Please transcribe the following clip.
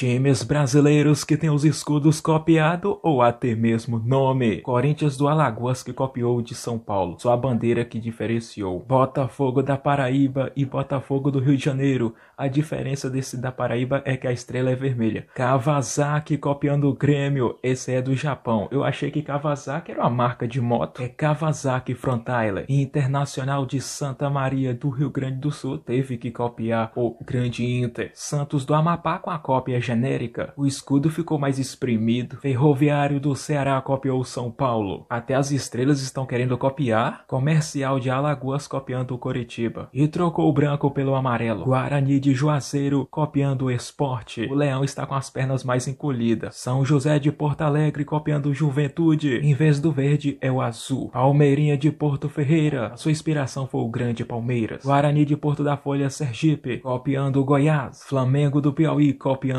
Times brasileiros que têm os escudos copiados ou até mesmo nome. Corinthians do Alagoas que copiou de São Paulo, sua bandeira que diferenciou. Botafogo da Paraíba e Botafogo do Rio de Janeiro. A diferença desse da Paraíba é que a estrela é vermelha. Kawasaki copiando o Grêmio, esse é do Japão. Eu achei que Kawasaki era uma marca de moto. É Kawasaki Frontale. Internacional de Santa Maria do Rio Grande do Sul teve que copiar o Grande Inter. Santos do Amapá com a cópia genérica, o escudo ficou mais espremido. Ferroviário do Ceará copiou São Paulo. Até as estrelas estão querendo copiar. Comercial de Alagoas copiando o Coritiba. E trocou o branco pelo amarelo. Guarani de Juazeiro copiando o esporte. O Leão está com as pernas mais encolhidas. São José de Porto Alegre copiando Juventude. Em vez do verde é o azul. Palmeirinha de Porto Ferreira. Sua inspiração foi o grande Palmeiras. Guarani de Porto da Folha Sergipe copiando o Goiás. Flamengo do Piauí copiando